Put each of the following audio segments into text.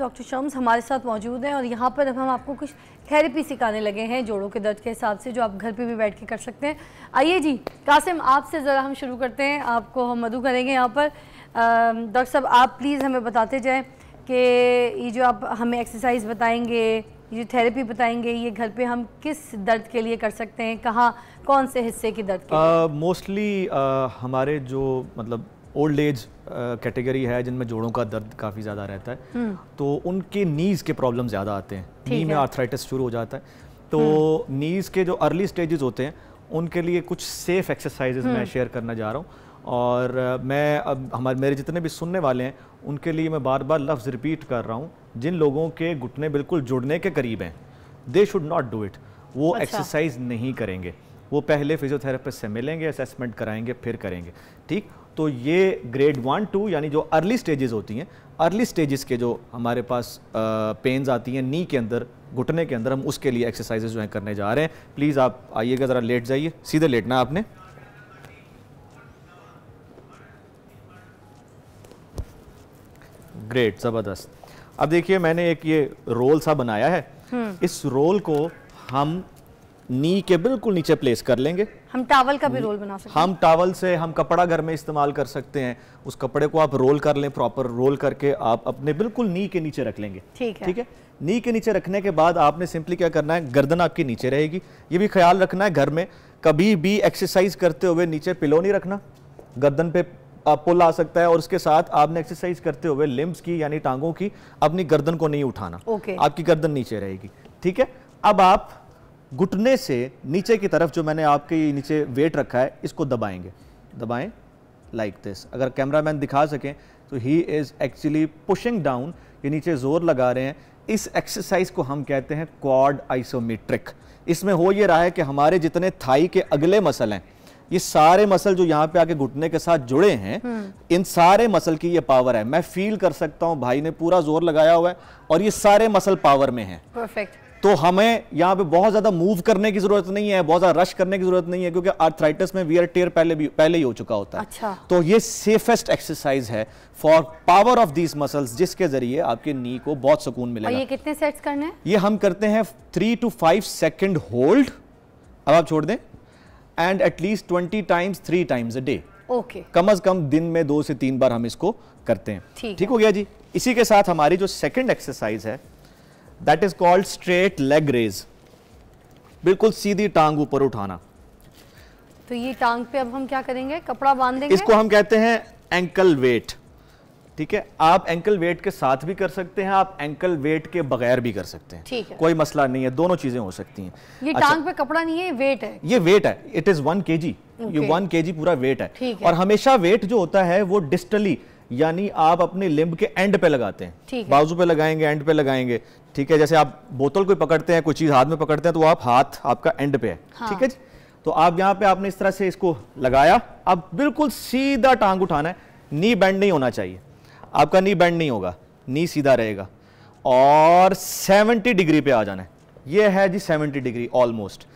Doctor Shams हमारे साथ मौजूद हैं और यहाँ पर अब हम आपको कुछ थेरेपी सिखाने लगे हैं जोड़ों के दर्द के हिसाब से जो आप घर पे भी बैठ के कर सकते हैं आइए जी कासिम आपसे ज़रा हम शुरू करते हैं आपको हम मधु करेंगे यहाँ पर डॉक्टर साहब आप प्लीज़ हमें बताते जाएँ कि ये जो आप हमें एक्सरसाइज बताएँगे ये जो थेरेपी बताएंगे ये घर पे हम किस दर्द के लिए कर सकते हैं कहाँ कौन से हिस्से की दर्द मोस्टली uh, uh, हमारे जो मतलब ओल्ड एज कैटेगरी है जिनमें जोड़ों का दर्द काफ़ी ज़्यादा रहता है हम्म। तो उनके नीज़ के प्रॉब्लम ज़्यादा आते हैं नी में आर्थराइटिस शुरू हो जाता है तो नीज़ हम्म। के जो अर्ली स्टेजेस होते हैं उनके लिए कुछ सेफ़ एक्सरसाइजेज मैं शेयर हम्म। करना जा रहा हूँ और uh, मैं अब हमारे मेरे जितने भी सुनने वाले हैं उनके लिए मैं बार बार लफ्ज़ रिपीट कर रहा हूँ जिन लोगों के घुटने बिल्कुल जुड़ने के करीब हैं they should not do it वो एक्सरसाइज अच्छा। नहीं करेंगे वो पहले फिजियोथेरेपिस्ट से मिलेंगे असेसमेंट कराएंगे फिर करेंगे ठीक तो ये ग्रेड वन टू यानी जो अर्ली स्टेजेस होती हैं अर्ली स्टेजेस के जो हमारे पास पेन्स आती हैं नी के अंदर घुटने के अंदर हम उसके लिए एक्सरसाइजेज जो हैं करने जा रहे हैं प्लीज़ आप आइएगा ज़रा लेट जाइए सीधे लेटना आपने ग्रेट ज़बरदस्त अब देखिए मैंने एक ये रोल सा बनाया है हम्म। इस रोल को हम नी के बिल्कुल नीचे प्लेस कर लेंगे हम टावल का भी रोल बना सकते हैं हम टावल से हम कपड़ा घर में इस्तेमाल कर सकते हैं उस कपड़े को आप रोल कर लें प्रॉपर रोल करके आप अपने बिल्कुल नी के नीचे रख लेंगे ठीक है ठीक है नी के नीचे रखने के बाद आपने सिंपली क्या करना है गर्दन आपकी नीचे रहेगी ये भी ख्याल रखना है घर में कभी भी एक्सरसाइज करते हुए नीचे पिलो नहीं रखना गर्दन पे पुल आ सकता है और उसके साथ आपने एक्सरसाइज करते हुए लिम्स की यानी टांगों की अपनी गर्दन को नहीं उठाना okay. आपकी गर्दन नीचे रहेगी ठीक है अब आप घुटने से नीचे की तरफ जो मैंने आपके नीचे वेट रखा है इसको दबाएंगे दबाएं लाइक like दिस अगर कैमरामैन दिखा सकें तो he is actually pushing down ये नीचे ज़ोर लगा रहे हैं इस एक्सरसाइज को हम कहते हैं क्वाड आइसोमीट्रिक इसमें हो ये रहा है कि हमारे जितने थाई के अगले मसल हैं ये सारे मसल जो यहाँ पे आके घुटने के साथ जुड़े हैं हम्म। इन सारे मसल की ये पावर है मैं फील कर सकता हूँ भाई ने पूरा जोर लगाया हुआ है और ये सारे मसल पावर में है परफेक्ट तो हमें यहाँ पे बहुत ज्यादा मूव करने की जरूरत नहीं है बहुत ज्यादा रश करने की जरूरत नहीं है क्योंकि आर्थराइटिस में वियर टेयर पहले भी पहले ही हो चुका होता है अच्छा। तो ये सेफेस्ट एक्सरसाइज है for power of these muscles जिसके जरिए आपके नी को बहुत सुकून मिलेगा ये कितने सेट्स करने हैं ये हम करते हैं three two five second hold अब आप छोड़ दें and at least twenty times three times a day okay कम अज कम दिन में दो से तीन बार हम इसको करते हैं ठीक, ठीक हो गया जी इसी के साथ हमारी जो सेकेंड एक्सरसाइज है that is called straight leg raise बिल्कुल सीधी टांग ऊपर उठाना तो ये टांग पे अब हम क्या करेंगे कपड़ा देंगे इसको हम कहते हैं एंकल वेट ठीक है आप एंकल वेट के साथ भी कर सकते हैं आप एंकल वेट के बगैर भी कर सकते हैं ठीक है कोई मसला नहीं है दोनों चीजें हो सकती हैं ये अच्छा, टांग पे कपड़ा नहीं है वेट है ये वेट है इट इज वन के जी ये वन के जी पूरा वेट है।, और हमेशा वेट जो होता है वो डिस्टली यानी आप अपने लिम्ब के एंड पे लगाते हैं बाजू पे लगाएंगे एंड पे लगाएंगे ठीक है जैसे आप बोतल कोई पकड़ते हैं कोई चीज़ हाथ में पकड़ते हैं तो आप हाथ आपका एंड पे है हाँ। ठीक है तो आप यहाँ पे आपने इस तरह से इसको लगाया अब बिल्कुल सीधा टांग उठाना है नी बैंड नहीं होना चाहिए आपका नी बैंड नहीं होगा नी सीधा रहेगा और 70 डिग्री पे आ जाना है ये है जी 70 डिग्री ऑलमोस्ट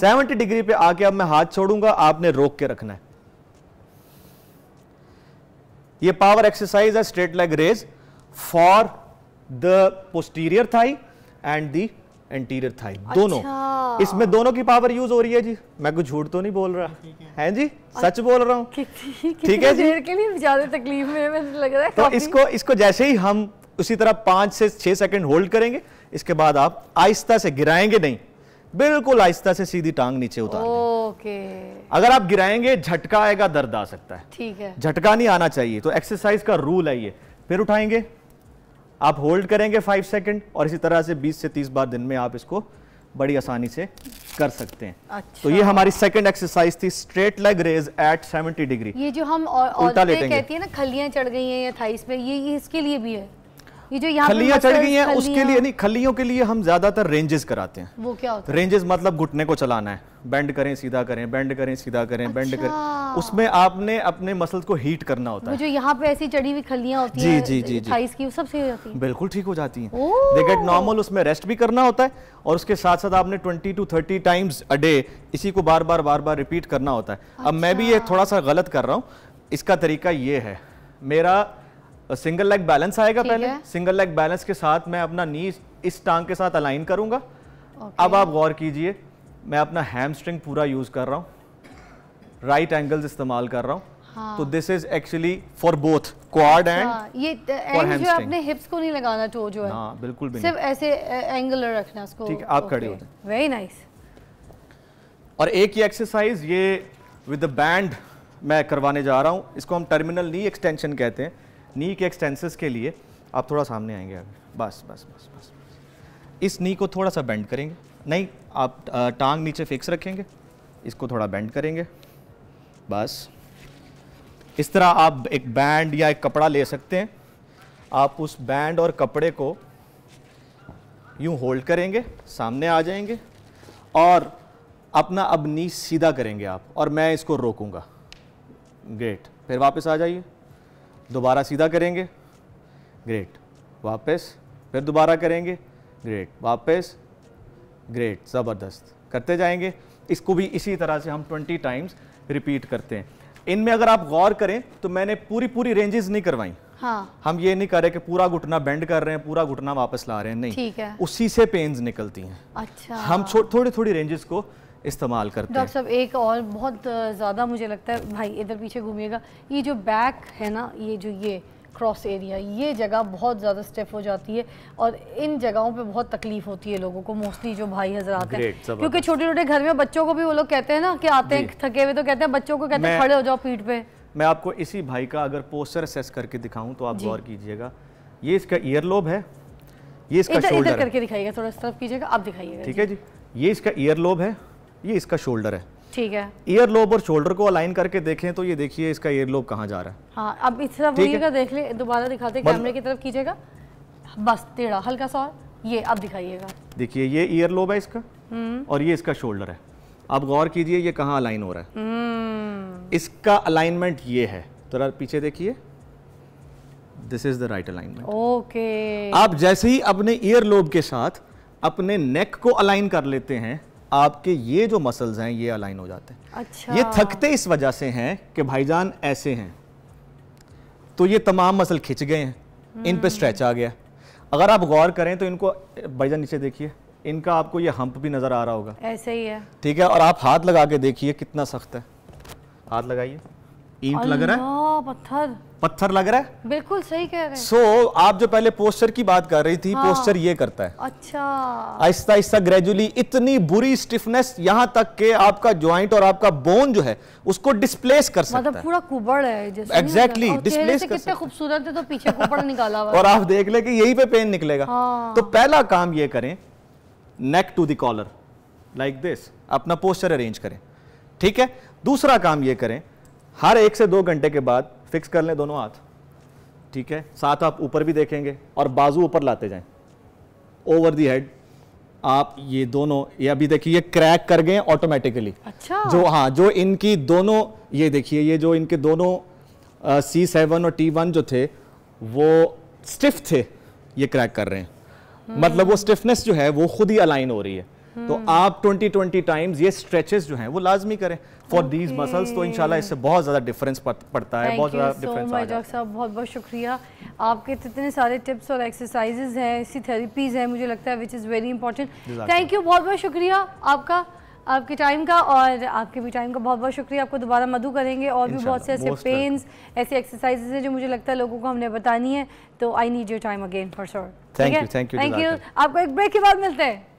सेवेंटी डिग्री पे आके अब मैं हाथ छोड़ूंगा आपने रोक के रखना है ये पावर एक्सरसाइज है straight leg raise for the posterior thigh and the anterior thigh अच्छा। दोनों इसमें दोनों की पावर यूज हो रही है जी मैं कुछ झूठ तो नहीं बोल रहा है जी सच बोल रहा हूँ ठीक है जी के लिए ज्यादा तकलीफ में लग रहा है तो इसको इसको जैसे ही हम उसी तरह पांच से छह सेकंड होल्ड करेंगे इसके बाद आप आहिस्ता से गिराएंगे नहीं बिल्कुल आहिस्ता से सीधी टांग नीचे उतार ओके अगर आप गिराएंगे झटका आएगा दर्द आ सकता है ठीक है झटका नहीं आना चाहिए तो एक्सरसाइज का रूल है ये फिर उठाएंगे आप होल्ड करेंगे फाइव सेकेंड और इसी तरह से बीस से तीस बार दिन में आप इसको बड़ी आसानी से कर सकते हैं अच्छा। तो ये अच्छा। हमारी सेकंड एक्सरसाइज थी straight leg raise at seventy degree ये जो हम कहती है ना खलियां चढ़ गई हैं या ये, ये इसके लिए भी है ये जो यहाँ खलियां चढ़ गई हैं उसके लिए नहीं खलियों के लिए हम ज्यादातर रेंजेस कराते हैं वो क्या होता है रेंजेस मतलब घुटने को चलाना है बेंड करें सीधा करें बेंड करें सीधा करें अच्छा। बेंड करें उसमें आपने अपने मसल्स को हीट करना होता है जो यहाँ पे ऐसी चढ़ी हुई खलियां होती जी, है जी जी जी थाइस की सबसे बिल्कुल ठीक हो जाती है दे गेट नॉर्मल उसमें रेस्ट भी करना होता है और उसके साथ साथ आपने twenty to thirty times a day इसी को बार बार बार बार रिपीट करना होता है अब मैं भी ये अच्छा। थोड़ा सा गलत कर रहा हूँ इसका तरीका ये है मेरा सिंगल लेग बैलेंस आएगा पहले सिंगल लेग बैलेंस के साथ मैं अपना नी इस टांग के साथ अलाइन करूंगा अब आप गौर कीजिए मैं अपना हैमस्ट्रिंग पूरा यूज कर रहा हूँ राइट एंगल्स इस्तेमाल कर रहा हूँ हाँ। तो this is actually for both quad and ये एंड जो आपने हिप्स को नहीं लगाना टो जो है हाँ, बिल्कुल भी सिर्फ ऐसे एंगुलर रखना उसको ठीक है आप खड़े हो वेरी नाइस और एक ही एक्सरसाइज ये विद द बैंड मैं करवाने जा रहा हूँ इसको हम टर्मिनल नी एक्सटेंशन कहते हैं नी के एक्सटेंसिस के लिए आप थोड़ा सामने आएंगे आगे बस बस बस बस इस नी को थोड़ा सा बेंड करेंगे नहीं आप टांग नीचे फिक्स रखेंगे इसको थोड़ा बेंड करेंगे बस इस तरह आप एक बैंड या एक कपड़ा ले सकते हैं आप उस बैंड और कपड़े को यूं होल्ड करेंगे सामने आ जाएंगे और अपना अब नी सीधा करेंगे आप और मैं इसको रोकूंगा ग्रेट फिर वापस आ जाइए दोबारा सीधा करेंगे ग्रेट वापस फिर दोबारा करेंगे ग्रेट वापस ग्रेट ज़बरदस्त करते जाएंगे इसको भी इसी तरह से हम 20 टाइम्स रिपीट करते हैं इनमें अगर आप गौर करें तो मैंने पूरी पूरी रेंजेस नहीं करवाई हाँ। हम ये नहीं कर रहे कि पूरा घुटना बेंड कर रहे हैं पूरा घुटना वापस ला रहे हैं नहीं ठीक है उसी से पेन्स निकलती हैं अच्छा हम थोड़ी थोड़ी रेंजेस को इस्तेमाल करते हैं डॉक्टर साहब एक और बहुत ज़्यादा मुझे लगता है भाई इधर पीछे घूमिएगा ये जो बैक है ना ये जो ये क्रॉस एरिया ये जगह बहुत ज़्यादा स्टेफ हो जाती है और इन जगहों पे बहुत तकलीफ होती है लोगों को मोस्टली जो भाई हजरात हैं क्योंकि छोटे छोटे घर में बच्चों को भी वो लोग कहते हैं ना कि आते हैं थके हुए तो कहते हैं बच्चों को कहते हैं खड़े हो जाओ पीठ पे मैं आपको इसी भाई का अगर पोस्टर असेस करके दिखाऊँ तो आप गौर कीजिएगा ये इसका ईयर लोब है ये इसका इधर करके दिखाइएगा थोड़ा इस तरफ कीजिएगा आप दिखाइएगा ठीक है जी ये इसका ईयर लोब है ये इसका शोल्डर है ठीक है ईयर लोब और शोल्डर को अलाइन करके देखें तो ये देखिए इसका ईयर लोब कहाँ जा रहा है हाँ अब इस तरफ घूरिएगा देख ले दोबारा दिखाते कैमरे की तरफ कीजिएगा बस टेढ़ा हल्का सा ये अब दिखाइएगा देखिए ये ईयर लोब है इसका हम्म। और ये इसका शोल्डर है आप गौर कीजिए ये कहाँ अलाइन हो रहा है हम्म। इसका अलाइनमेंट ये है तो पीछे देखिए this is the right alignment okay आप जैसे ही अपने ईयर लोब के साथ अपने नेक को अलाइन कर लेते हैं आपके ये जो मसल्स हैं ये अलाइन हो जाते हैं अच्छा ये थकते इस वजह से हैं कि भाईजान ऐसे हैं तो ये तमाम मसल खिंच गए हैं इन पे स्ट्रेच आ गया अगर आप गौर करें तो इनको भाईजान नीचे देखिए इनका आपको ये हम्प भी नज़र आ रहा होगा ऐसे ही है ठीक है और आप हाथ लगा के देखिए कितना सख्त है हाथ लगाइए ईंट लग रहा है पत्थर पत्थर लग रहा है बिल्कुल सही कह रहे हैं सो so, आप जो पहले पोस्टर की बात कर रही थी हाँ। पोस्टर ये करता है अच्छा आहिस्ता आहिस्ता ग्रेजुअली इतनी बुरी स्टिफनेस यहाँ तक के आपका ज्वाइंट और आपका बोन जो है उसको डिस्प्लेस कर सकता मतलब पूरा कुबड़ है एग्जैक्टली exactly, डिस्प्लेस कर कितने खूबसूरत है तो पीछे कुबड़ निकाला हुआ और आप देख ले कि यही पे पेन निकलेगा हाँ। तो पहला काम ये करें neck to dollar like this अपना पोस्टर अरेंज करें ठीक है दूसरा काम ये करें हर एक से दो घंटे के बाद फिक्स कर लें दोनों हाथ ठीक है साथ आप ऊपर भी देखेंगे और बाजू ऊपर लाते जाएं ओवर दी हेड आप ये दोनों ये अभी देखिए ये क्रैक कर गए ऑटोमेटिकली अच्छा जो हाँ जो इनकी दोनों ये देखिए ये जो इनके दोनों सी सेवन और टी वन जो थे वो स्टिफ थे ये क्रैक कर रहे हैं मतलब वो स्टिफनेस हम्म। जो है वो खुद ही अलाइन हो रही है तो हम्म। आप 20-20 टाइम्स ये स्ट्रेचेस जो हैं वो लाजमी करें फॉर दीज मसल्स तो इंशाल्लाह इससे बहुत ज़्यादा डिफरेंस पड़ता है बहुत ज़्यादा डिफरेंस so डॉक्टर साहब बहुत बहुत शुक्रिया आपके इतने सारे टिप्स और एक्सरसाइजेज हैं ऐसी थेरेपीज़ हैं मुझे लगता है which is very important thank you बहुत बहुत शुक्रिया आपका आपके टाइम का और आपके भी टाइम का बहुत बहुत शुक्रिया आपको दोबारा मधु करेंगे और भी बहुत से ऐसे पेन्स ऐसी एक्सरसाइजेज हैं जो मुझे लगता है लोगों को हमने बतानी है तो I need your time again for sure thank you thank you आपको एक ब्रेक के बाद मिलते हैं